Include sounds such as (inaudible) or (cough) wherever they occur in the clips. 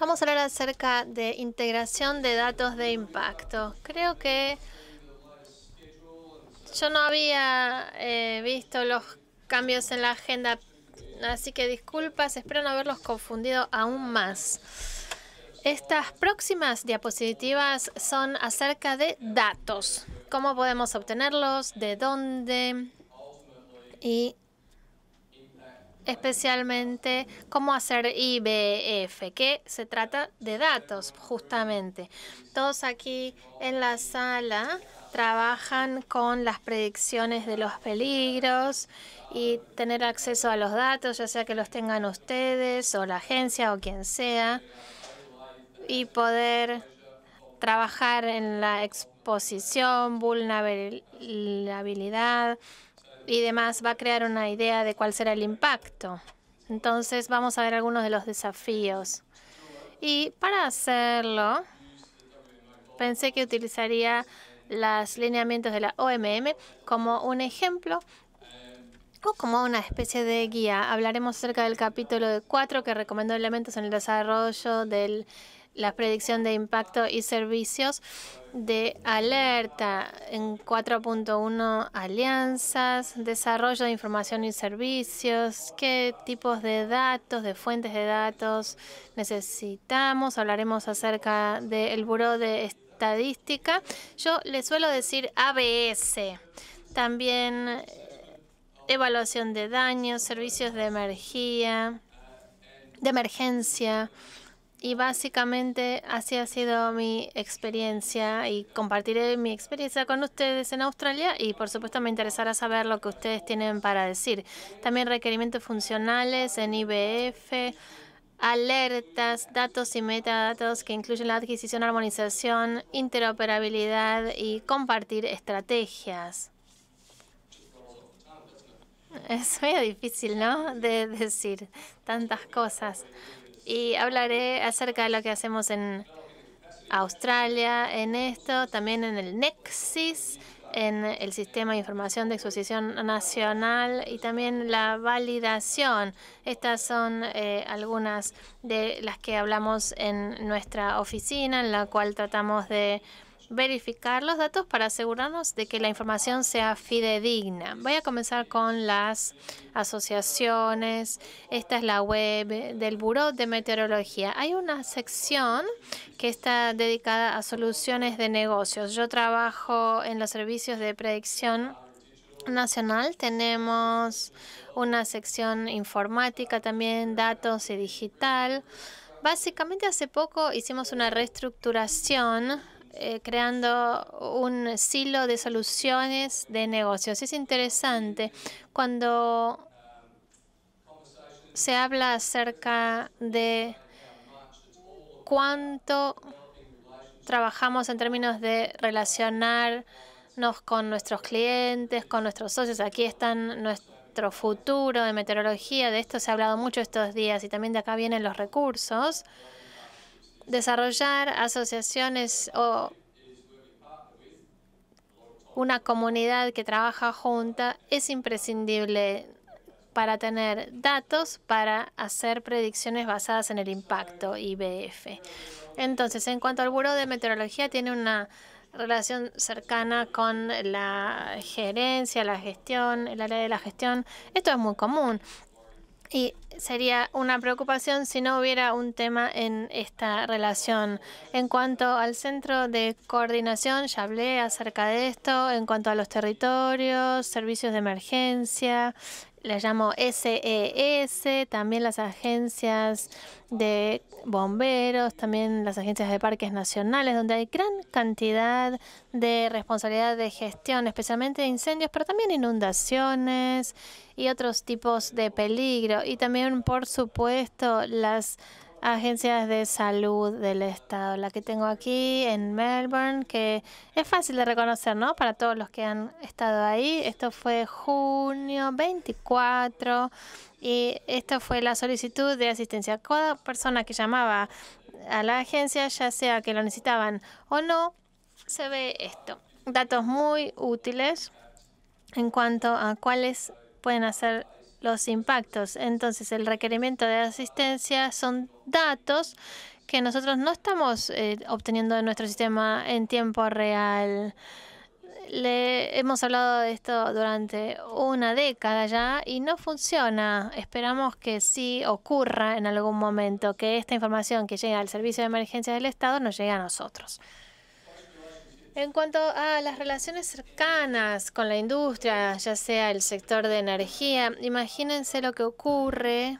Vamos a hablar acerca de integración de datos de impacto. Creo que yo no había eh, visto los cambios en la agenda, así que disculpas, espero no haberlos confundido aún más. Estas próximas diapositivas son acerca de datos, cómo podemos obtenerlos, de dónde y especialmente cómo hacer IBF, que se trata de datos justamente. Todos aquí en la sala trabajan con las predicciones de los peligros y tener acceso a los datos, ya sea que los tengan ustedes o la agencia o quien sea, y poder trabajar en la exposición, vulnerabilidad, y demás va a crear una idea de cuál será el impacto. Entonces vamos a ver algunos de los desafíos. Y para hacerlo, pensé que utilizaría los lineamientos de la OMM como un ejemplo o como una especie de guía. Hablaremos acerca del capítulo 4 que recomendó elementos en el desarrollo del la predicción de impacto y servicios de alerta. En 4.1, alianzas, desarrollo de información y servicios, qué tipos de datos, de fuentes de datos necesitamos. Hablaremos acerca del Buró de Estadística. Yo le suelo decir ABS. También eh, evaluación de daños, servicios de energía, de emergencia, y básicamente así ha sido mi experiencia y compartiré mi experiencia con ustedes en Australia y por supuesto me interesará saber lo que ustedes tienen para decir. También requerimientos funcionales en IBF, alertas, datos y metadatos que incluyen la adquisición, armonización, interoperabilidad y compartir estrategias. Es muy difícil, ¿no? De decir tantas cosas y hablaré acerca de lo que hacemos en Australia, en esto, también en el Nexis, en el Sistema de Información de Exposición Nacional y también la validación. Estas son eh, algunas de las que hablamos en nuestra oficina, en la cual tratamos de verificar los datos para asegurarnos de que la información sea fidedigna. Voy a comenzar con las asociaciones. Esta es la web del Buró de Meteorología. Hay una sección que está dedicada a soluciones de negocios. Yo trabajo en los servicios de predicción nacional. Tenemos una sección informática también, datos y digital. Básicamente hace poco hicimos una reestructuración eh, creando un silo de soluciones de negocios. Es interesante cuando se habla acerca de cuánto trabajamos en términos de relacionarnos con nuestros clientes, con nuestros socios. Aquí están nuestro futuro de meteorología. De esto se ha hablado mucho estos días y también de acá vienen los recursos desarrollar asociaciones o una comunidad que trabaja junta es imprescindible para tener datos para hacer predicciones basadas en el impacto IBF. Entonces, en cuanto al Buró de Meteorología, tiene una relación cercana con la gerencia, la gestión, el área de la gestión. Esto es muy común. Y sería una preocupación si no hubiera un tema en esta relación. En cuanto al centro de coordinación, ya hablé acerca de esto, en cuanto a los territorios, servicios de emergencia, le llamo SES, e también las agencias de bomberos, también las agencias de parques nacionales, donde hay gran cantidad de responsabilidad de gestión, especialmente de incendios, pero también inundaciones y otros tipos de peligro. Y también, por supuesto, las agencias de salud del estado. La que tengo aquí en Melbourne, que es fácil de reconocer, ¿no? Para todos los que han estado ahí. Esto fue junio 24 y esta fue la solicitud de asistencia. Cada persona que llamaba a la agencia, ya sea que lo necesitaban o no, se ve esto. Datos muy útiles en cuanto a cuáles pueden hacer los impactos. Entonces, el requerimiento de asistencia son datos que nosotros no estamos eh, obteniendo de nuestro sistema en tiempo real. Le hemos hablado de esto durante una década ya y no funciona. Esperamos que sí ocurra en algún momento, que esta información que llega al Servicio de emergencia del Estado nos llegue a nosotros. En cuanto a las relaciones cercanas con la industria, ya sea el sector de energía, imagínense lo que ocurre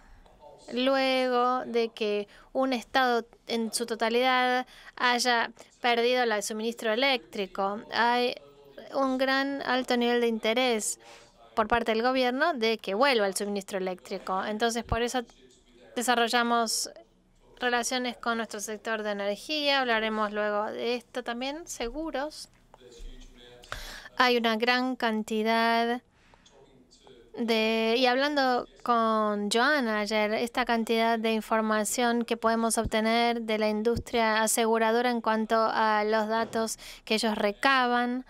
luego de que un Estado en su totalidad haya perdido el suministro eléctrico. Hay un gran alto nivel de interés por parte del gobierno de que vuelva el suministro eléctrico. Entonces, por eso desarrollamos relaciones con nuestro sector de energía, hablaremos luego de esto también, seguros. Hay una gran cantidad de, y hablando con Joana ayer, esta cantidad de información que podemos obtener de la industria aseguradora en cuanto a los datos que ellos recaban.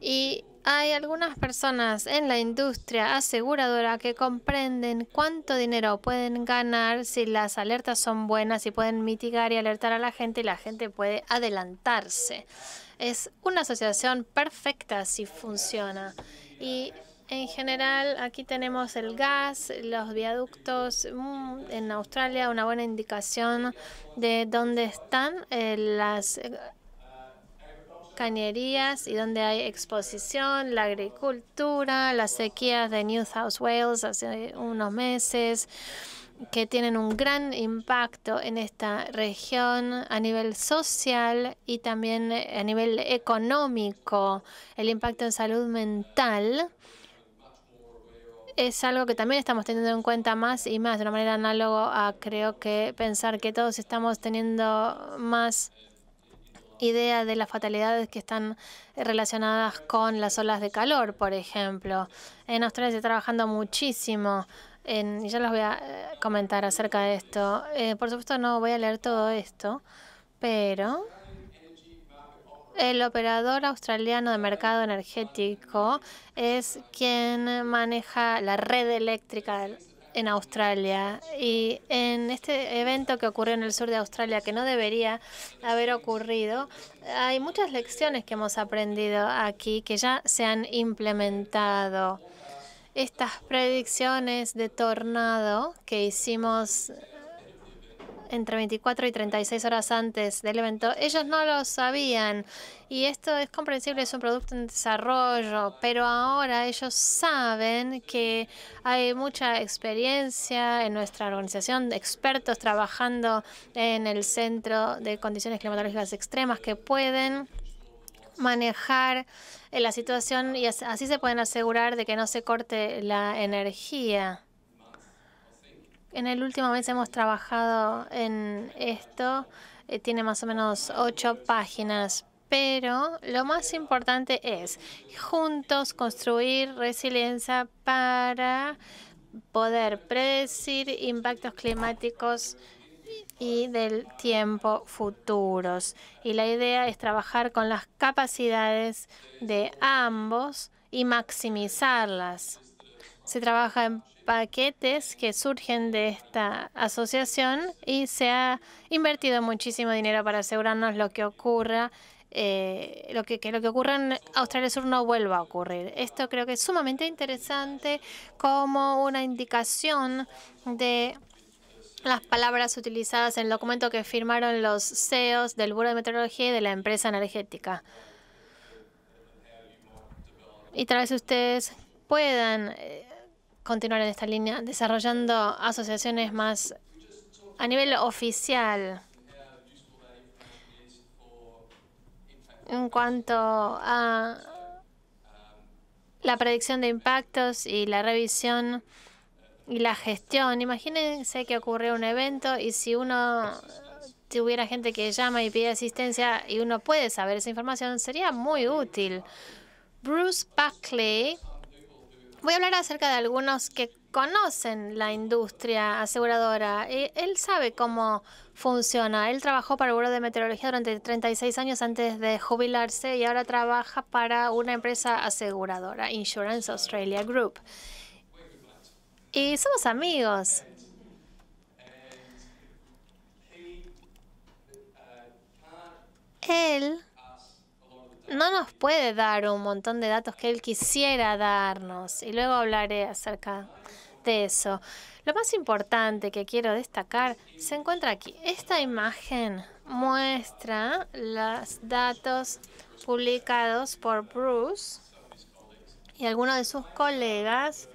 Y hay algunas personas en la industria aseguradora que comprenden cuánto dinero pueden ganar si las alertas son buenas y pueden mitigar y alertar a la gente y la gente puede adelantarse. Es una asociación perfecta si funciona. Y en general, aquí tenemos el gas, los viaductos. Mm, en Australia, una buena indicación de dónde están eh, las cañerías y donde hay exposición, la agricultura, las sequías de New South Wales hace unos meses que tienen un gran impacto en esta región a nivel social y también a nivel económico. El impacto en salud mental es algo que también estamos teniendo en cuenta más y más de una manera análogo a creo que pensar que todos estamos teniendo más idea de las fatalidades que están eh, relacionadas con las olas de calor, por ejemplo. En Australia se está trabajando muchísimo. En, ya les voy a eh, comentar acerca de esto. Eh, por supuesto no voy a leer todo esto, pero el operador australiano de mercado energético es quien maneja la red eléctrica en Australia y en este evento que ocurrió en el sur de Australia que no debería haber ocurrido, hay muchas lecciones que hemos aprendido aquí que ya se han implementado. Estas predicciones de tornado que hicimos entre 24 y 36 horas antes del evento. Ellos no lo sabían y esto es comprensible, es un producto en desarrollo, pero ahora ellos saben que hay mucha experiencia en nuestra organización, expertos trabajando en el Centro de Condiciones Climatológicas Extremas que pueden manejar eh, la situación y así se pueden asegurar de que no se corte la energía. En el último mes hemos trabajado en esto. Eh, tiene más o menos ocho páginas. Pero lo más importante es juntos construir resiliencia para poder predecir impactos climáticos y del tiempo futuros. Y la idea es trabajar con las capacidades de ambos y maximizarlas. Se trabaja en paquetes que surgen de esta asociación y se ha invertido muchísimo dinero para asegurarnos lo que ocurra, eh, lo que, lo que ocurra en Australia Sur no vuelva a ocurrir. Esto creo que es sumamente interesante como una indicación de las palabras utilizadas en el documento que firmaron los CEOs del Buro de Meteorología y de la empresa energética. Y tal vez ustedes puedan eh, continuar en esta línea, desarrollando asociaciones más a nivel oficial. En cuanto a la predicción de impactos y la revisión y la gestión, imagínense que ocurrió un evento y si uno tuviera gente que llama y pide asistencia y uno puede saber esa información, sería muy útil. Bruce Buckley Voy a hablar acerca de algunos que conocen la industria aseguradora. Eh, él sabe cómo funciona. Él trabajó para el Bureau de Meteorología durante 36 años antes de jubilarse y ahora trabaja para una empresa aseguradora, Insurance Australia Group. Y somos amigos. Él no nos puede dar un montón de datos que él quisiera darnos. Y luego hablaré acerca de eso. Lo más importante que quiero destacar se encuentra aquí. Esta imagen muestra los datos publicados por Bruce y algunos de sus colegas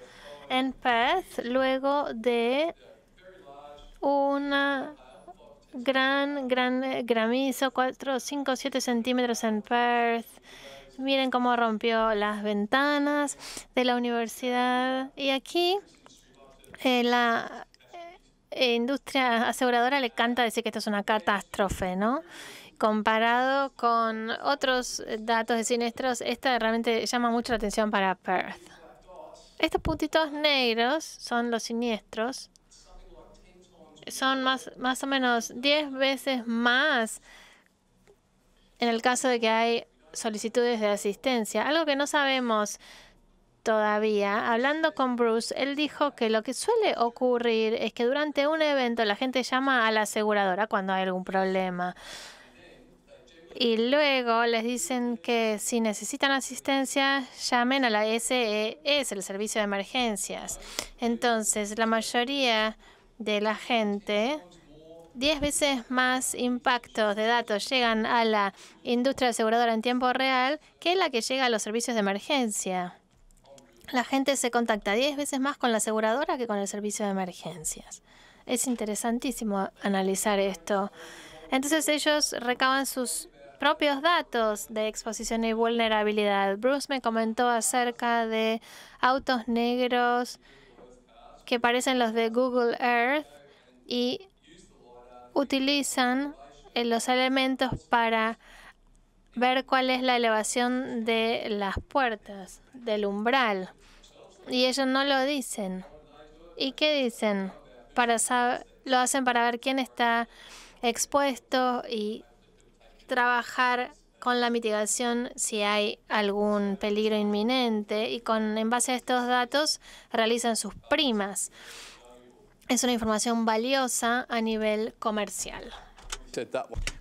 en Perth luego de una gran, gran gramizo, 4, 5, 7 centímetros en Perth. Miren cómo rompió las ventanas de la universidad. Y aquí eh, la eh, industria aseguradora le canta decir que esto es una catástrofe, ¿no? Comparado con otros datos de siniestros, esta realmente llama mucho la atención para Perth. Estos puntitos negros son los siniestros son más, o menos 10 veces más en el caso de que hay solicitudes de asistencia. Algo que no sabemos todavía. Hablando con Bruce, él dijo que lo que suele ocurrir es que durante un evento la gente llama a la aseguradora cuando hay algún problema. Y luego les dicen que si necesitan asistencia, llamen a la SES, e el servicio de emergencias. Entonces, la mayoría de la gente, 10 veces más impactos de datos llegan a la industria aseguradora en tiempo real que la que llega a los servicios de emergencia. La gente se contacta 10 veces más con la aseguradora que con el servicio de emergencias. Es interesantísimo analizar esto. Entonces ellos recaban sus propios datos de exposición y vulnerabilidad. Bruce me comentó acerca de autos negros que parecen los de Google Earth y utilizan eh, los elementos para ver cuál es la elevación de las puertas, del umbral. Y ellos no lo dicen. ¿Y qué dicen? Para saber, lo hacen para ver quién está expuesto y trabajar con la mitigación si hay algún peligro inminente y con en base a estos datos realizan sus primas. Es una información valiosa a nivel comercial.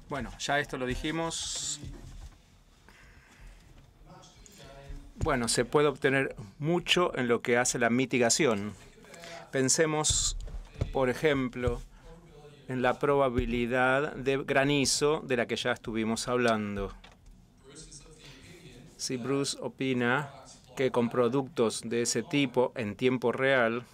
Bueno, ya esto lo dijimos. Bueno, se puede obtener mucho en lo que hace la mitigación. Pensemos, por ejemplo, en la probabilidad de granizo de la que ya estuvimos hablando. Si Bruce opina que con productos de ese tipo en tiempo real,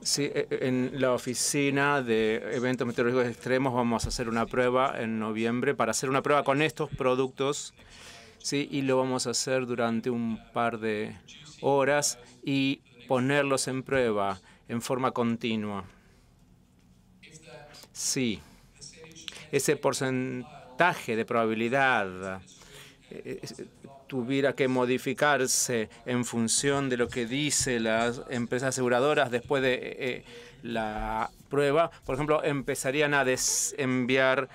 si eh, eh, en la oficina de eventos meteorológicos extremos vamos a hacer una prueba en noviembre para hacer una prueba con estos productos, sí, y lo vamos a hacer durante un par de horas y ponerlos en prueba en forma continua. Sí, ese porcentaje de probabilidad eh, tuviera que modificarse en función de lo que dice las empresas aseguradoras después de eh, eh, la prueba, por ejemplo, empezarían a enviar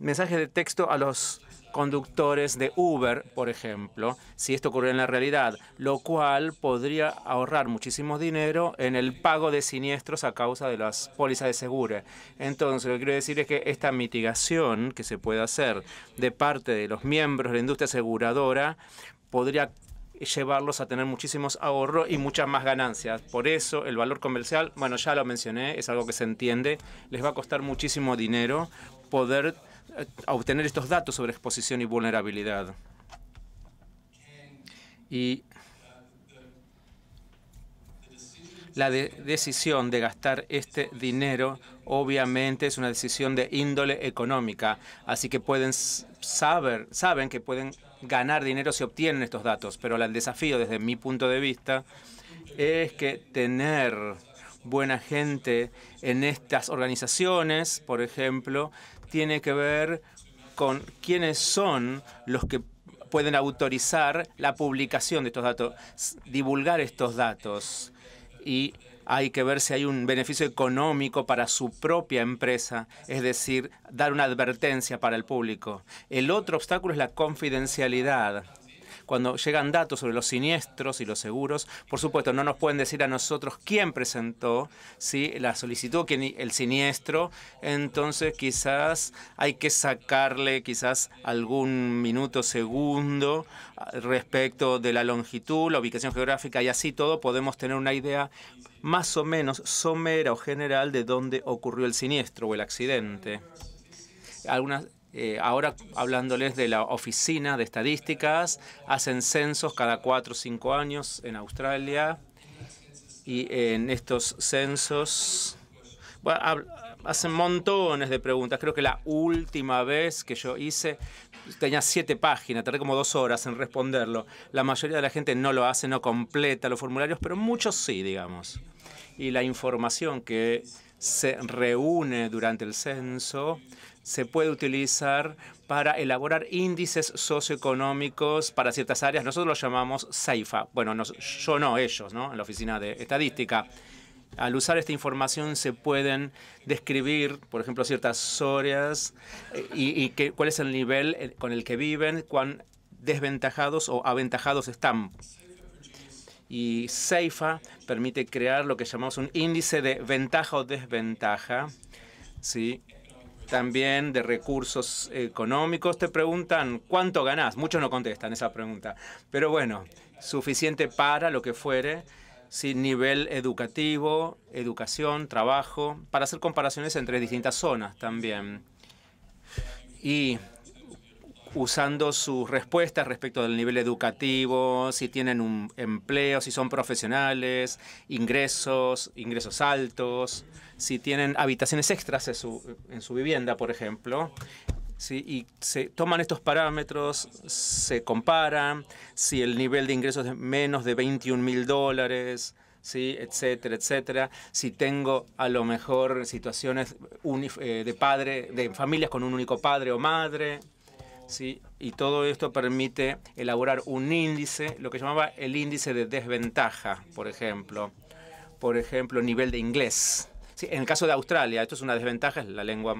mensajes de texto a los conductores de Uber, por ejemplo, si esto ocurriera en la realidad, lo cual podría ahorrar muchísimo dinero en el pago de siniestros a causa de las pólizas de seguro. Entonces, lo que quiero decir es que esta mitigación que se puede hacer de parte de los miembros de la industria aseguradora podría llevarlos a tener muchísimos ahorros y muchas más ganancias. Por eso el valor comercial, bueno, ya lo mencioné, es algo que se entiende, les va a costar muchísimo dinero poder a obtener estos datos sobre exposición y vulnerabilidad. Y la decisión de gastar este dinero obviamente es una decisión de índole económica, así que pueden saber, saben que pueden ganar dinero si obtienen estos datos, pero el desafío desde mi punto de vista es que tener buena gente en estas organizaciones, por ejemplo, tiene que ver con quiénes son los que pueden autorizar la publicación de estos datos, divulgar estos datos. Y hay que ver si hay un beneficio económico para su propia empresa, es decir, dar una advertencia para el público. El otro obstáculo es la confidencialidad cuando llegan datos sobre los siniestros y los seguros, por supuesto, no nos pueden decir a nosotros quién presentó, si la solicitud, quién el siniestro, entonces quizás hay que sacarle quizás algún minuto, segundo respecto de la longitud, la ubicación geográfica y así todo podemos tener una idea más o menos somera o general de dónde ocurrió el siniestro o el accidente. Algunas eh, ahora hablándoles de la oficina de estadísticas, hacen censos cada cuatro o cinco años en Australia y en estos censos hacen montones de preguntas. Creo que la última vez que yo hice tenía siete páginas, tardé como dos horas en responderlo. La mayoría de la gente no lo hace, no completa los formularios, pero muchos sí, digamos. Y la información que se reúne durante el censo se puede utilizar para elaborar índices socioeconómicos para ciertas áreas. Nosotros lo llamamos SAIFA. Bueno, yo no, ellos, ¿no? En la oficina de estadística. Al usar esta información se pueden describir, por ejemplo, ciertas áreas eh, y, cuál es el nivel eh, con el que viven, cuán desventajados o aventajados están. Y SEIFA permite crear lo que llamamos un índice de ventaja o desventaja. ¿sí? también de recursos económicos. Te preguntan cuánto ganás. Muchos no contestan esa pregunta. Pero bueno, suficiente para lo que fuere. sin nivel educativo, educación, trabajo, para hacer comparaciones entre distintas zonas también. Y usando sus respuestas respecto del nivel educativo, si tienen un empleo, si son profesionales, ingresos, ingresos altos, si tienen habitaciones extras en su, vivienda, por ejemplo. Y se toman estos parámetros, se comparan, si el nivel de ingresos es menos de 21 mil dólares, etcétera, etcétera. Si tengo a lo mejor situaciones eh, de padre, de familias con un único padre o madre, ¿sí? y todo esto permite elaborar un índice, lo que llamaba el índice de desventaja, por ejemplo. Por ejemplo, nivel de inglés. En el caso de Australia, esto es una desventaja, es la lengua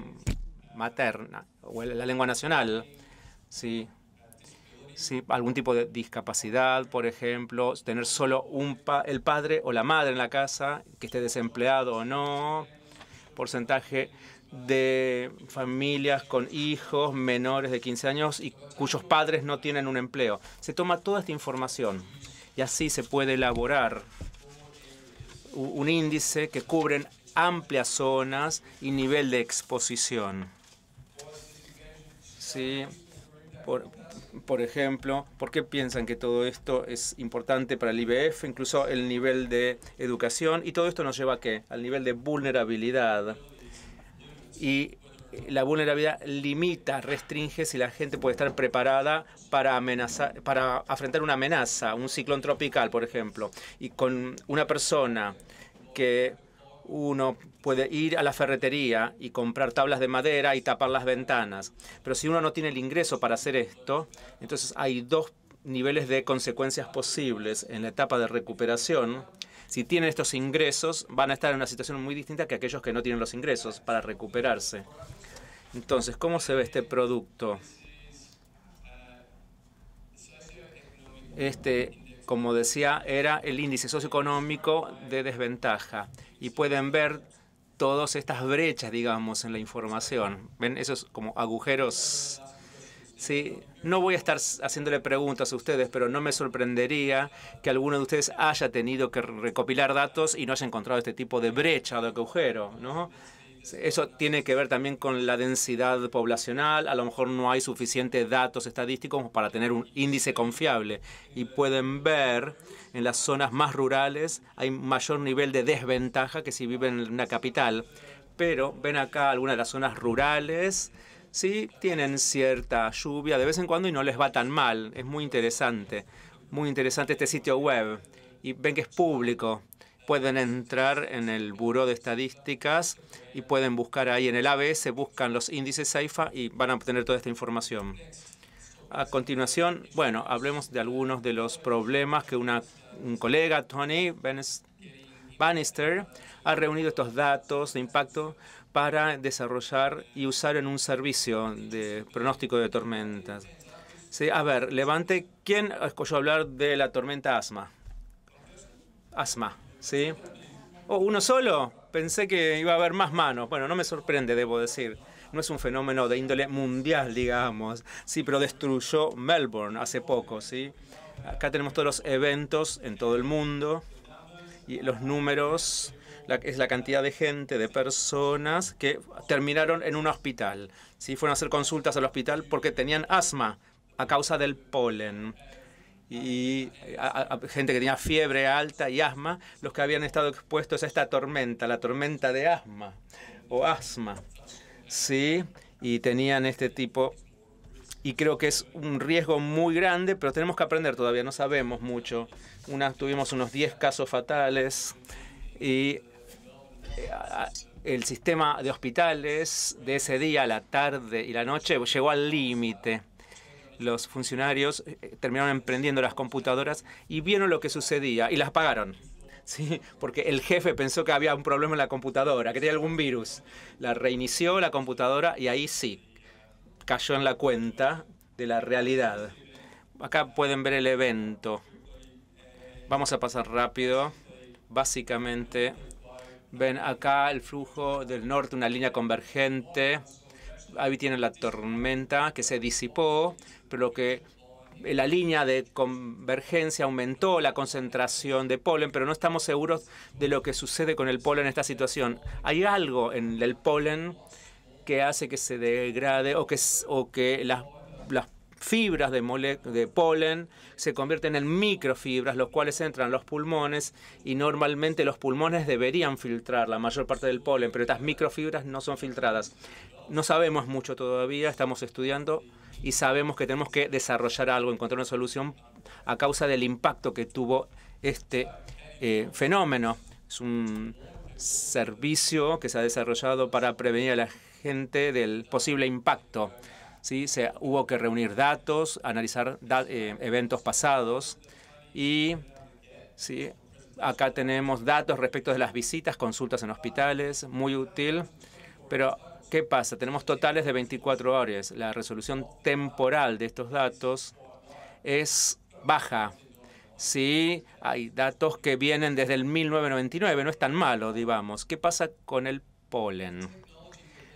materna o la lengua nacional. ¿sí? Algún tipo de discapacidad, por ejemplo, tener solo un el padre o la madre en la casa, que esté desempleado o no porcentaje de familias con hijos menores de 15 años y cuyos padres no tienen un empleo. Se toma toda esta información y así se puede elaborar un índice que cubre amplias zonas y nivel de exposición. por, por ejemplo, ¿por qué piensan que todo esto es importante para el IBF? Incluso el nivel de educación y todo esto nos lleva a qué? Al nivel de vulnerabilidad y la vulnerabilidad limita, restringe si la gente puede estar preparada para amenazar, para afrontar una amenaza, un ciclón tropical, por ejemplo, y con una persona que uno puede ir a la ferretería y comprar tablas de madera y tapar las ventanas. Pero si uno no tiene el ingreso para hacer esto, entonces hay dos niveles de consecuencias posibles en la etapa de recuperación si tienen estos ingresos, van a estar en una situación muy distinta que aquellos que no tienen los ingresos para recuperarse. Entonces, ¿cómo se ve este producto? Este, como decía, era el índice socioeconómico de desventaja. Y pueden ver todas estas brechas, digamos, en la información. ¿Ven? Esos como agujeros no voy a estar haciéndole preguntas a ustedes, pero no me sorprendería que alguno de ustedes haya tenido que recopilar datos y no haya encontrado este tipo de brecha o de agujero, Eso tiene que ver también con la densidad poblacional. A lo mejor no hay suficientes datos estadísticos para tener un índice confiable. Y pueden ver en las zonas más rurales hay mayor nivel de desventaja que si viven en una capital. Pero ven acá algunas de las zonas rurales sí tienen cierta lluvia de vez en cuando y no les va tan mal. Es muy interesante, muy interesante este sitio web. Y ven que es público. Pueden entrar en el Buró de Estadísticas y pueden buscar ahí en el ABS, buscan los índices AIFA y van a obtener toda esta información. A continuación, bueno, hablemos de algunos de los problemas que una, un colega, Tony Bannister, ha reunido estos datos de impacto para desarrollar y usar en un servicio de pronóstico de tormentas. Sí, a ver, levante, ¿quién escuchó hablar de la tormenta asma? Asma, ¿sí? ¿O oh, uno solo? Pensé que iba a haber más manos. Bueno, no me sorprende, debo decir. No es un fenómeno de índole mundial, digamos. Sí, pero destruyó Melbourne hace poco, ¿sí? Acá tenemos todos los eventos en todo el mundo y los números es la cantidad de gente, de personas que terminaron en un hospital. ¿sí? Fueron a hacer consultas al hospital porque tenían asma a causa del polen. Y gente que tenía fiebre alta y asma, los que habían estado expuestos a esta tormenta, la tormenta de asma o asma. ¿sí? Y tenían este tipo y creo que es un riesgo muy grande, pero tenemos que aprender todavía, no sabemos mucho. tuvimos unos 10 casos fatales y el sistema de hospitales de ese día, la tarde y la noche, llegó al límite. Los funcionarios eh, terminaron emprendiendo las computadoras y vieron lo que sucedía y las pagaron. (laughs) Sí, porque el jefe pensó que había un problema en la computadora, que tenía algún virus. La reinició la computadora y ahí sí, cayó en la cuenta de la realidad. Acá pueden ver el evento. Vamos a pasar rápido. Básicamente, Ven acá el flujo del norte, una línea convergente. Ahí tiene la tormenta que se disipó, pero que eh, la línea de convergencia aumentó la concentración de polen, pero no estamos seguros de lo que sucede con el polen en esta situación. Hay algo en el polen que hace que se degrade o que, o que las fibras de, de polen se convierten en microfibras, los cuales entran los pulmones y normalmente los pulmones deberían filtrar la mayor parte del polen, pero estas microfibras no son filtradas. No sabemos mucho todavía, estamos estudiando y sabemos que tenemos que desarrollar algo, encontrar una solución a causa del impacto que tuvo este eh, fenómeno. Es un servicio que se ha desarrollado para prevenir a la gente del posible impacto ¿sí? Se, hubo que reunir datos, analizar eh, eventos pasados y ¿sí? acá tenemos datos respecto de las visitas, consultas en hospitales, muy útil, pero ¿qué pasa? Tenemos totales de 24 horas. La resolución temporal de estos datos es baja. Sí, hay datos que vienen desde el 1999, no es tan malo, digamos. ¿Qué pasa con el polen?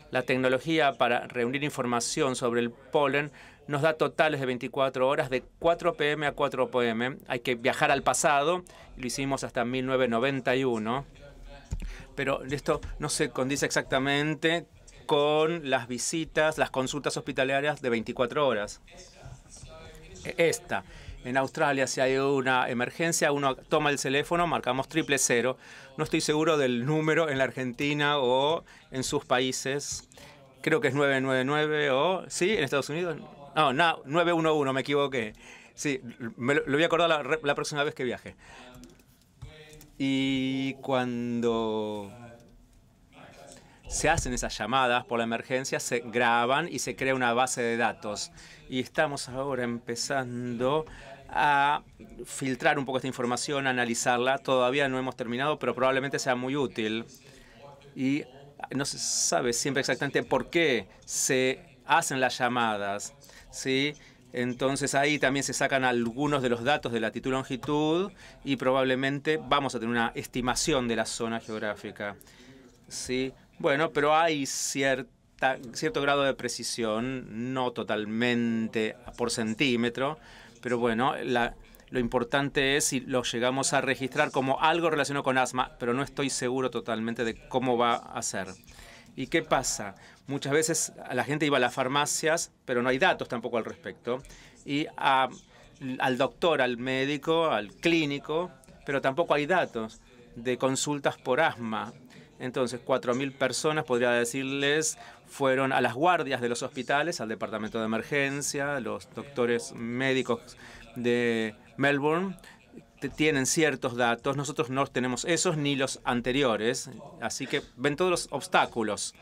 La tecnología para reunir información sobre el polen nos da totales de 24 horas de 4 pm a 4 pm. Hay que viajar al pasado, lo hicimos hasta 1991. Pero esto no se condice exactamente con las visitas, las consultas hospitalarias de 24 horas. E-, esta en Australia, si hay una emergencia, uno toma el teléfono, marcamos triple cero. No estoy seguro del número en la Argentina o en sus países. Creo que es 999 o... ¿Sí? ¿En Estados Unidos? No, no 911, me equivoqué. Sí, me lo, voy a acordar la, la próxima vez que viaje. Y cuando se hacen esas llamadas por la emergencia, se graban y se crea una base de datos. Y estamos ahora empezando a filtrar un poco esta información, a analizarla. Todavía no hemos terminado, pero probablemente sea muy útil. Y no se sabe siempre exactamente por qué se hacen las llamadas. ¿sí? Entonces ahí también se sacan algunos de los datos de latitud y longitud y probablemente vamos a tener una estimación de la zona geográfica. ¿sí? Bueno, pero hay cierta, cierto grado de precisión, no totalmente por centímetro, pero bueno, lo importante es si lo llegamos a registrar como algo relacionado con asma, pero no estoy seguro totalmente de cómo va a ser. ¿Y qué pasa? Muchas veces la gente iba a las farmacias, pero no hay datos tampoco al respecto, y al doctor, al médico, al clínico, pero tampoco hay datos de consultas por asma entonces, 4.000 personas, podría decirles, fueron a las guardias de los hospitales, al departamento de emergencia, los doctores médicos de Melbourne tienen ciertos datos, nosotros no tenemos esos ni los anteriores, así que ven todos los obstáculos.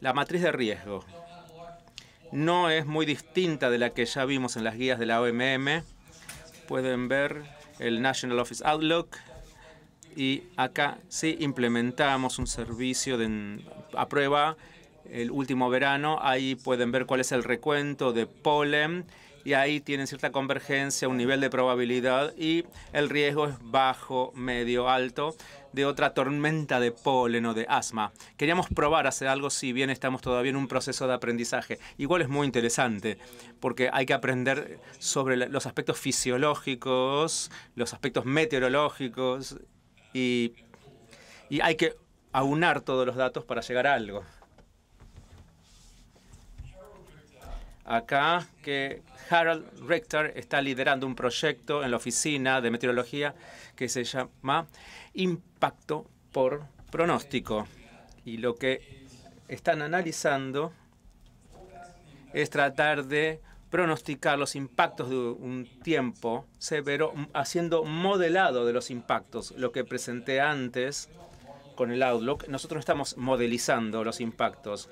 La matriz de riesgo no es muy distinta de la que ya vimos en las guías de la OMM. Pueden ver el National Office Outlook, y acá sí implementamos un servicio de, a prueba el último verano. Ahí pueden ver cuál es el recuento de polen y ahí tienen cierta convergencia, un nivel de probabilidad y el riesgo es bajo, medio, alto de otra tormenta de polen o de asma. Queríamos probar hacer algo si bien estamos todavía en un proceso de aprendizaje. Igual es muy interesante porque hay que aprender sobre los aspectos fisiológicos, los aspectos meteorológicos y, hay que aunar todos los datos para llegar a algo. Acá que Harold Richter está liderando un proyecto en la oficina de meteorología que se llama Impacto por Pronóstico. Y lo que están analizando es tratar de pronosticar los impactos de un tiempo severo haciendo modelado de los impactos. Lo que presenté antes con el Outlook, nosotros estamos modelizando los impactos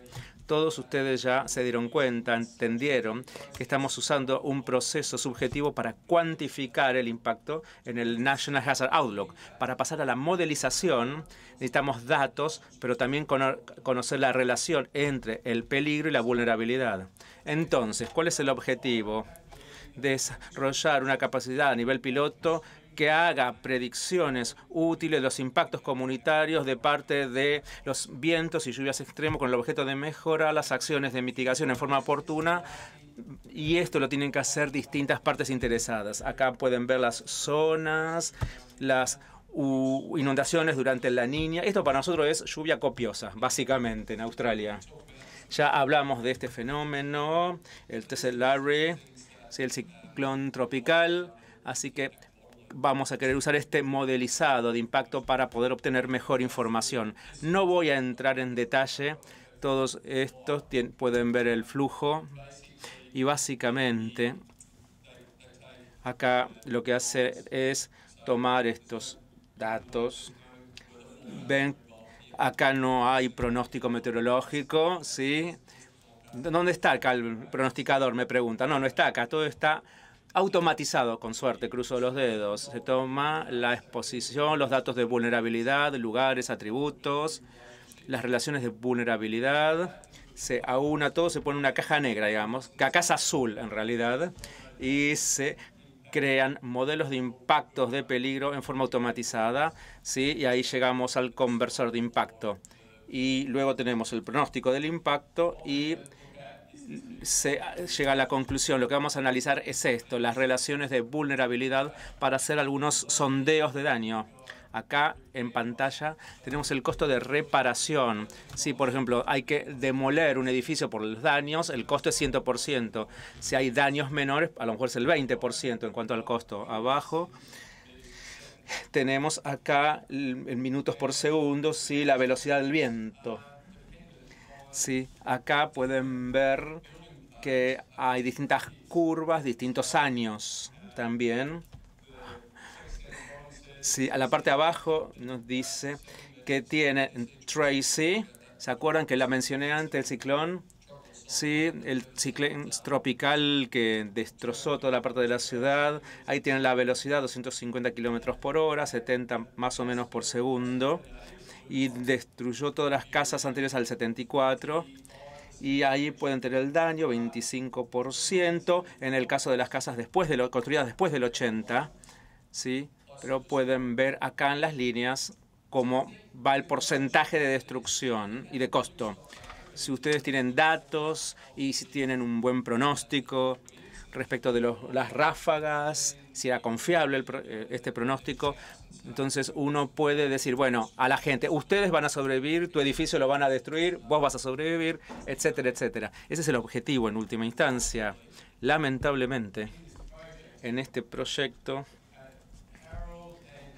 todos ustedes ya se dieron cuenta, entendieron que estamos usando un proceso subjetivo para cuantificar el impacto en el National Hazard Outlook. Para pasar a la modelización necesitamos datos, pero también conocer la relación entre el peligro y la vulnerabilidad. Entonces, ¿cuál es el objetivo? desarrollar una capacidad a nivel piloto que haga predicciones útiles de los impactos comunitarios de parte de los vientos y lluvias extremos con el objeto de mejorar las acciones de mitigación en forma oportuna y esto lo tienen que hacer distintas partes interesadas. Acá pueden ver las zonas, las inundaciones durante la niña. Esto para nosotros es lluvia copiosa, básicamente, en Australia. Ya hablamos de este fenómeno, el si el ciclón tropical. Así que vamos a querer usar este modelizado de impacto para poder obtener mejor información. No voy a entrar en detalle, todos estos pueden ver el flujo y básicamente acá lo que hace es tomar estos datos. Ven, acá no hay pronóstico meteorológico, ¿sí? ¿Dónde está acá el pronosticador? Me pregunta. No, no está acá, todo está automatizado, con suerte, cruzo los dedos. Se toma la exposición, los datos de vulnerabilidad, lugares, atributos, las relaciones de vulnerabilidad. Se aúna todo, se pone una caja negra, digamos, caja azul en realidad, y se crean modelos de impactos de peligro en forma automatizada, ¿sí? y ahí llegamos al conversor de impacto. Y luego tenemos el pronóstico del impacto y se llega a la conclusión, lo que vamos a analizar es esto, las relaciones de vulnerabilidad para hacer algunos sondeos de daño. Acá en pantalla tenemos el costo de reparación. Si, por ejemplo, hay que demoler un edificio por los daños, el costo es 100%. Si hay daños menores, a lo mejor es el 20% en cuanto al costo. Abajo tenemos acá en minutos por segundo, si la velocidad del viento Sí, acá pueden ver que hay distintas curvas, distintos años también. Sí, a la parte de abajo nos dice que tiene Tracy. ¿Se acuerdan que la mencioné antes, el ciclón? Sí, el ciclón tropical que destrozó toda la parte de la ciudad. Ahí tienen la velocidad, 250 kilómetros por hora, 70 más o menos por segundo y destruyó todas las casas anteriores al 74 y ahí pueden tener el daño 25% en el caso de las casas después de construidas después del 80, ¿sí? Pero pueden ver acá en las líneas cómo va el porcentaje de destrucción y de costo. Si ustedes tienen datos y si tienen un buen pronóstico respecto de las ráfagas, si era confiable eh, este pronóstico, entonces uno puede decir, bueno, a la gente, ustedes van a sobrevivir, tu edificio lo van a destruir, vos vas a sobrevivir, etcétera, etcétera. Ese es el objetivo en última instancia. Lamentablemente, en este proyecto,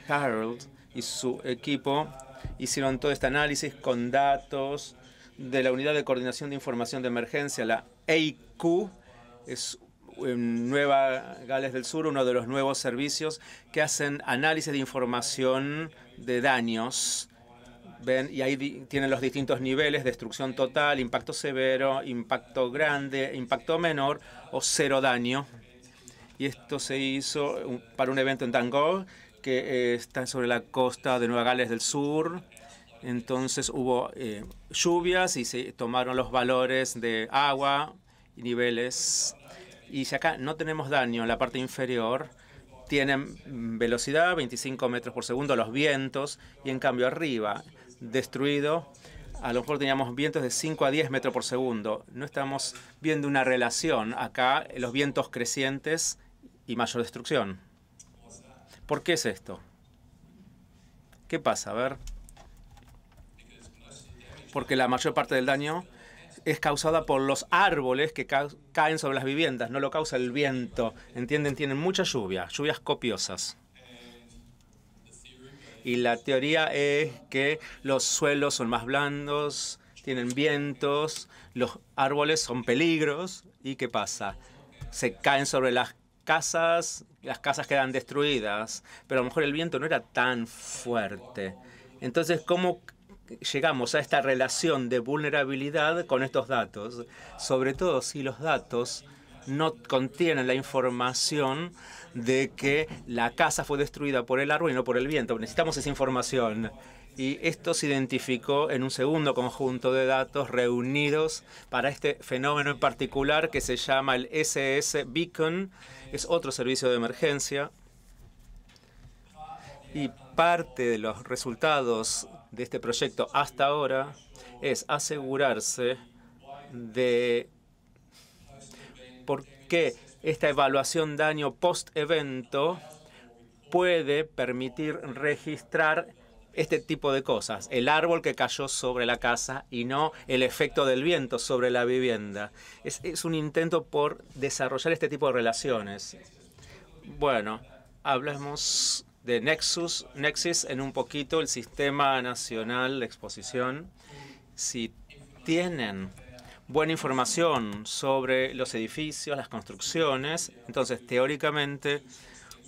Harold y su equipo hicieron todo este análisis con datos de la Unidad de Coordinación de Información de Emergencia, la EIQ, es en Nueva Gales del Sur, uno de los nuevos servicios que hacen análisis de información de daños. Ven, y ahí tienen los distintos niveles, destrucción total, impacto severo, impacto grande, impacto menor o cero daño. Y esto se hizo para un evento en Tango, que eh, está sobre la costa de Nueva Gales del Sur. Entonces hubo eh, lluvias y se tomaron los valores de agua y niveles. Y si acá no tenemos daño en la parte inferior, tienen mm, velocidad, 25 metros por segundo, los vientos, y en cambio arriba, destruido, a lo mejor teníamos vientos de 5 a 10 metros por segundo. No estamos viendo una relación acá, eh, los vientos crecientes y mayor destrucción. ¿Por qué es esto? ¿Qué pasa? A ver. Porque la mayor parte del daño es causada por los árboles que caen sobre las viviendas, no lo causa el viento. ¿Entienden? Tienen mucha lluvia, lluvias copiosas. Y la teoría es que los suelos son más blandos, tienen vientos, los árboles son peligros. ¿Y qué pasa? Se caen sobre las casas, las casas quedan destruidas, pero a lo mejor el viento no era tan fuerte. Entonces, ¿cómo llegamos a esta relación de vulnerabilidad con estos datos, sobre todo si los datos no contienen la información de que la casa fue destruida por el árbol y no por el viento. Necesitamos esa información. Y esto se identificó en un segundo conjunto de datos reunidos para este fenómeno en particular que se llama el SS Beacon. Es otro servicio de emergencia. Y parte de los resultados de este proyecto hasta ahora es asegurarse de por qué esta evaluación daño post-evento puede permitir registrar este tipo de cosas, el árbol que cayó sobre la casa y no el efecto del viento sobre la vivienda. Es, un intento por desarrollar este tipo de relaciones. Bueno, hablemos de Nexus, Nexus en un poquito el Sistema Nacional de Exposición. Si tienen buena información sobre los edificios, las construcciones, entonces teóricamente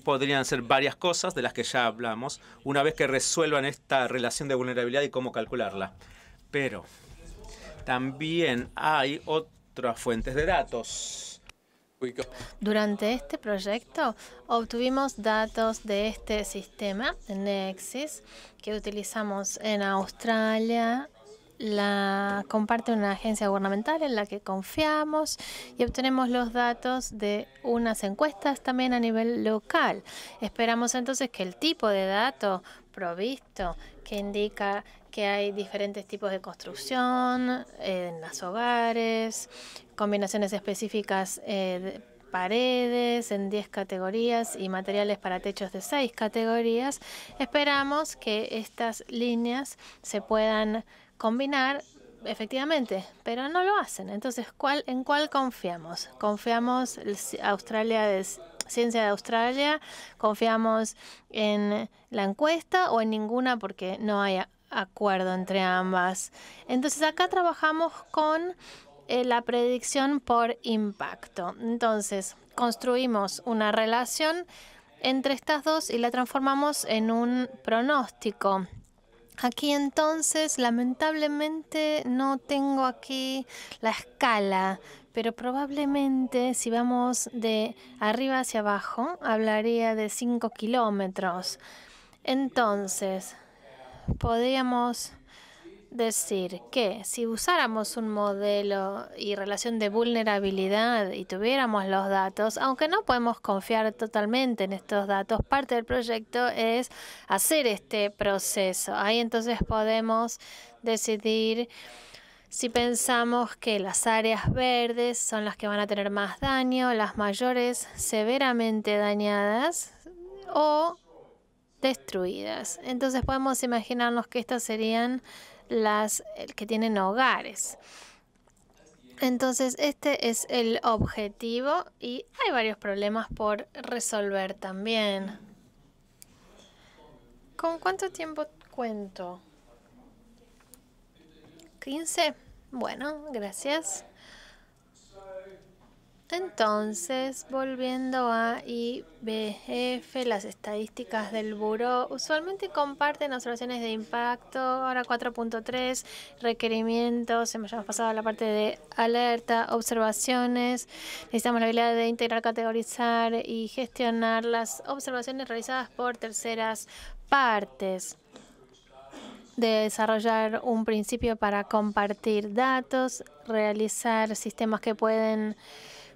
podrían ser varias cosas de las que ya hablamos, una vez que resuelvan esta relación de vulnerabilidad y cómo calcularla. Pero también hay otras fuentes de datos durante este proyecto obtuvimos datos de este sistema, Nexis, que utilizamos en Australia, la comparte una agencia gubernamental en la que confiamos y obtenemos los datos de unas encuestas también a nivel local. Esperamos entonces que el tipo de dato provisto que indica que hay diferentes tipos de construcción eh, en los hogares, combinaciones específicas eh, de paredes en 10 categorías y materiales para techos de 6 categorías. Esperamos que estas líneas se puedan combinar efectivamente, pero no lo hacen. Entonces, ¿cuál, ¿en cuál confiamos? Confiamos Australia de Ciencia de Australia, confiamos en la encuesta o en ninguna porque no hay acuerdo entre ambas. Entonces, acá trabajamos con eh, la predicción por impacto. Entonces, construimos una relación entre estas dos y la transformamos en un pronóstico. Aquí entonces, lamentablemente, no tengo aquí la escala, pero probablemente si vamos de arriba hacia abajo, hablaría de 5 kilómetros. Entonces, podríamos decir que si usáramos un modelo y relación de vulnerabilidad y tuviéramos los datos, aunque no podemos confiar totalmente en estos datos, parte del proyecto es hacer este proceso. Ahí entonces podemos decidir si pensamos que las áreas verdes son las que van a tener más daño, las mayores severamente dañadas o destruidas. Entonces podemos imaginarnos que estas serían las eh, que tienen hogares. Entonces, este es el objetivo y hay varios problemas por resolver también. ¿Con cuánto tiempo cuento? 15. Bueno, gracias. Entonces, volviendo a IBF, las estadísticas del buro usualmente comparten observaciones de impacto, ahora 4.3, requerimientos, hemos pasado a la parte de alerta, observaciones, necesitamos la habilidad de integrar, categorizar y gestionar las observaciones realizadas por terceras partes de desarrollar un principio para compartir datos, realizar sistemas que pueden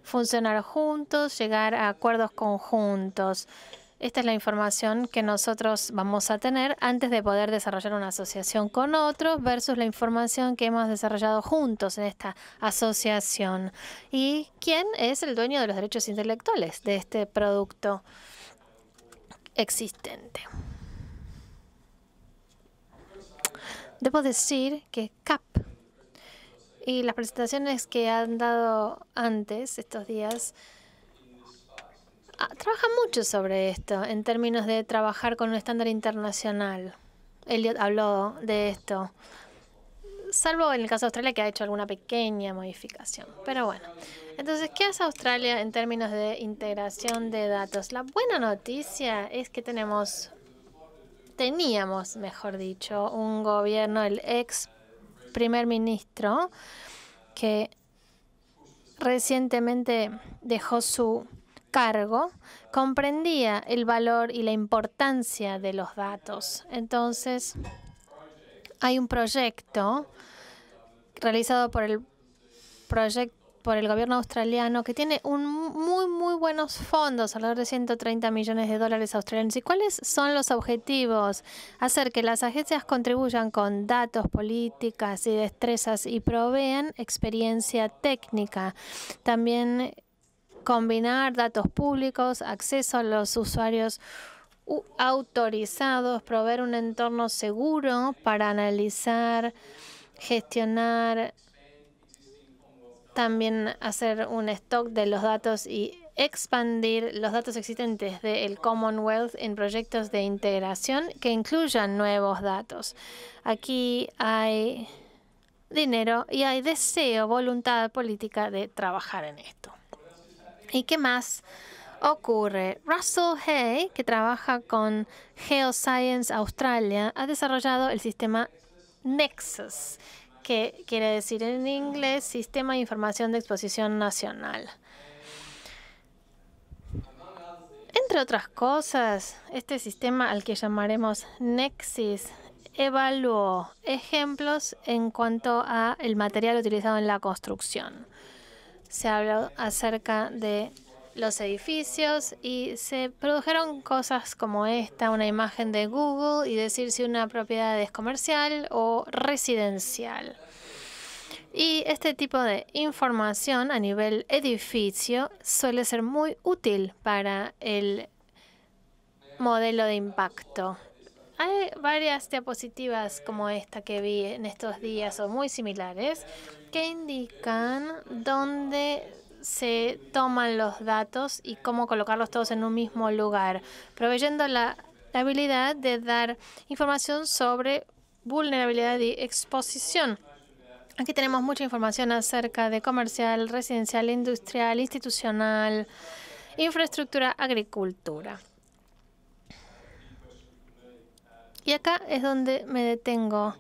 funcionar juntos, llegar a acuerdos conjuntos. Esta es la información que nosotros vamos a tener antes de poder desarrollar una asociación con otros versus la información que hemos desarrollado juntos en esta asociación. ¿Y quién es el dueño de los derechos intelectuales de este producto existente? Debo decir que CAP y las presentaciones que han dado antes, estos días, ah, trabajan mucho sobre esto en términos de trabajar con un estándar internacional. Elliot habló de esto, salvo en el caso de Australia que ha hecho alguna pequeña modificación. Pero bueno, entonces, ¿qué hace Australia en términos de integración de datos? La buena noticia es que tenemos, teníamos, mejor dicho, un gobierno, el ex primer ministro que recientemente dejó su cargo, comprendía el valor y la importancia de los datos. Entonces, hay un proyecto realizado por el proyecto por el gobierno australiano que tiene un muy, muy buenos fondos, alrededor de 130 millones de dólares australianos. ¿Y cuáles son los objetivos? Hacer que las agencias contribuyan con datos, políticas y destrezas y provean experiencia técnica. También combinar datos públicos, acceso a los usuarios autorizados, proveer un entorno seguro para analizar, gestionar también hacer un stock de los datos y expandir los datos existentes del Commonwealth en proyectos de integración que incluyan nuevos datos. Aquí hay dinero y hay deseo, voluntad política de trabajar en esto. ¿Y qué más ocurre? Russell Hay, que trabaja con Geoscience Australia, ha desarrollado el sistema Nexus, que quiere decir en inglés Sistema de Información de Exposición Nacional. Entre otras cosas, este sistema al que llamaremos Nexis evaluó ejemplos en cuanto a el material utilizado en la construcción. Se habló acerca de los edificios y se produjeron cosas como esta, una imagen de Google y decir si una propiedad es comercial o residencial. Y este tipo de información a nivel edificio suele ser muy útil para el modelo de impacto. Hay varias diapositivas como esta que vi en estos días o muy similares que indican dónde se toman los datos y cómo colocarlos todos en un mismo lugar, proveyendo la, habilidad de dar información sobre vulnerabilidad y exposición. Aquí tenemos mucha información acerca de comercial, residencial, industrial, institucional, infraestructura, agricultura. Y acá es donde me detengo.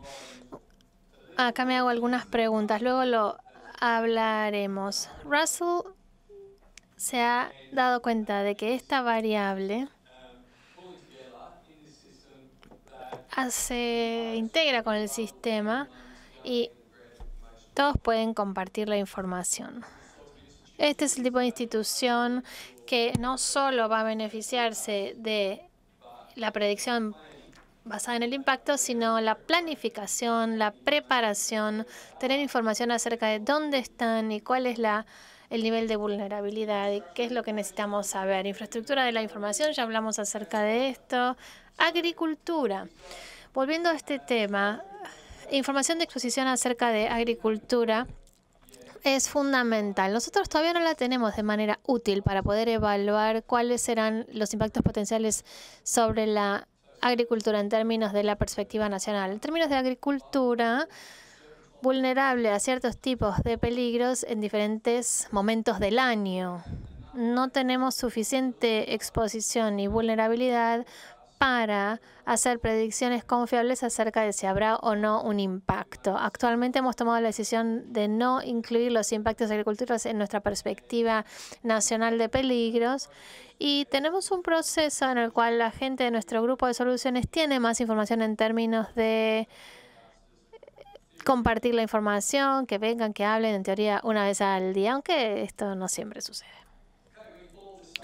Acá me hago algunas preguntas. Luego lo hablaremos. Russell se ha dado cuenta de que esta variable se integra con el sistema y todos pueden compartir la información. Este es el tipo de institución que no solo va a beneficiarse de la predicción basada en el impacto, sino la planificación, la preparación, tener información acerca de dónde están y cuál es la el nivel de vulnerabilidad y qué es lo que necesitamos saber. Infraestructura de la información, ya hablamos acerca de esto. Agricultura. Volviendo a este tema, información de exposición acerca de agricultura es fundamental. Nosotros todavía no la tenemos de manera útil para poder evaluar cuáles serán los impactos potenciales sobre la agricultura en términos de la perspectiva nacional. En términos de agricultura, vulnerable a ciertos tipos de peligros en diferentes momentos del año. No tenemos suficiente exposición y vulnerabilidad para hacer predicciones confiables acerca de si habrá o no un impacto. Actualmente hemos tomado la decisión de no incluir los impactos agrícolas en nuestra perspectiva nacional de peligros y tenemos un proceso en el cual la gente de nuestro grupo de soluciones tiene más información en términos de compartir la información, que vengan, que hablen en teoría una vez al día, aunque esto no siempre sucede.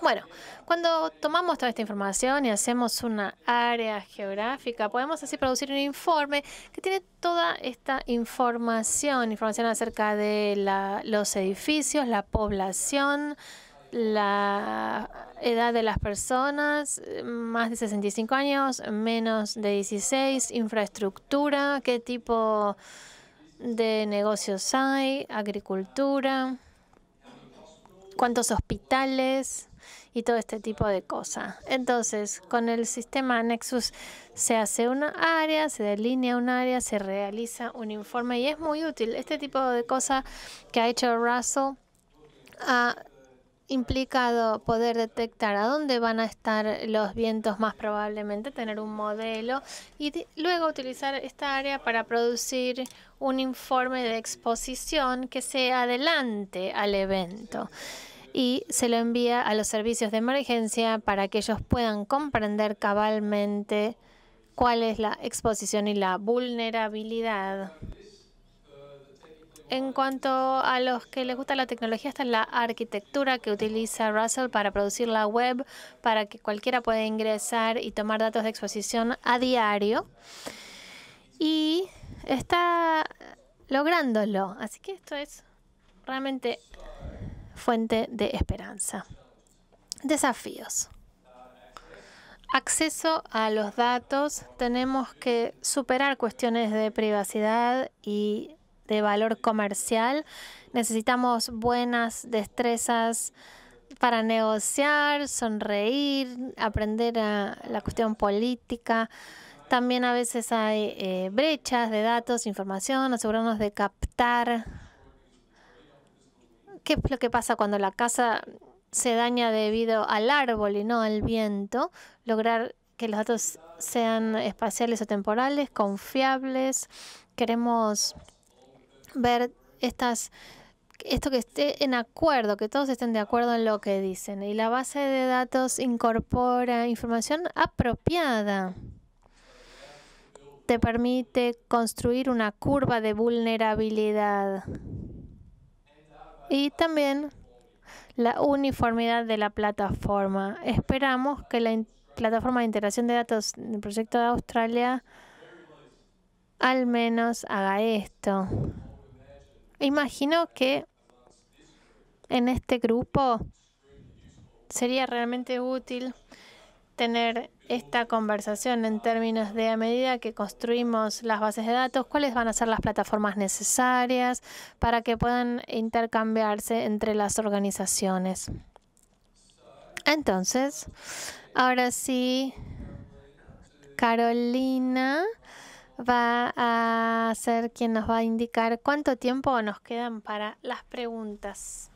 Bueno, cuando tomamos toda esta información y hacemos una área geográfica, podemos así producir un informe que tiene toda esta información, información acerca de los edificios, la población, la edad de las personas, más de 65 años, menos de 16, infraestructura, qué tipo de negocios hay, agricultura, cuántos hospitales y todo este tipo de cosas. Entonces, con el sistema Nexus se hace una área, se delinea un área, se realiza un informe y es muy útil. Este tipo de cosas que ha hecho Russell ha implicado poder detectar a dónde van a estar los vientos más probablemente, tener un modelo y luego utilizar esta área para producir un informe de exposición que se adelante al evento y se lo envía a los servicios de emergencia para que ellos puedan comprender cabalmente cuál es la exposición y la vulnerabilidad. En cuanto a los que les gusta la tecnología, esta es la arquitectura que utiliza Russell para producir la web, para que cualquiera pueda ingresar y tomar datos de exposición a diario. Y está lográndolo. Así que esto es realmente fuente de esperanza. Desafíos. Acceso a los datos. Tenemos que superar cuestiones de privacidad y de valor comercial. Necesitamos buenas destrezas para negociar, sonreír, aprender a la cuestión política. También a veces hay eh, brechas de datos, información, asegurarnos de captar ¿qué es lo que pasa cuando la casa se daña debido al árbol y no al viento? Lograr que los datos sean espaciales o temporales, confiables. Queremos ver estas esto que esté en acuerdo, que todos estén de acuerdo en lo que dicen. Y la base de datos incorpora información apropiada te permite construir una curva de vulnerabilidad y también la uniformidad de la plataforma. Esperamos que la plataforma de integración de datos del proyecto de Australia al menos haga esto. Imagino que en este grupo sería realmente útil tener esta conversación en términos de a medida que construimos las bases de datos, cuáles van a ser las plataformas necesarias para que puedan intercambiarse entre las organizaciones. Entonces, ahora sí, Carolina va a ser quien nos va a indicar cuánto tiempo nos quedan para las preguntas.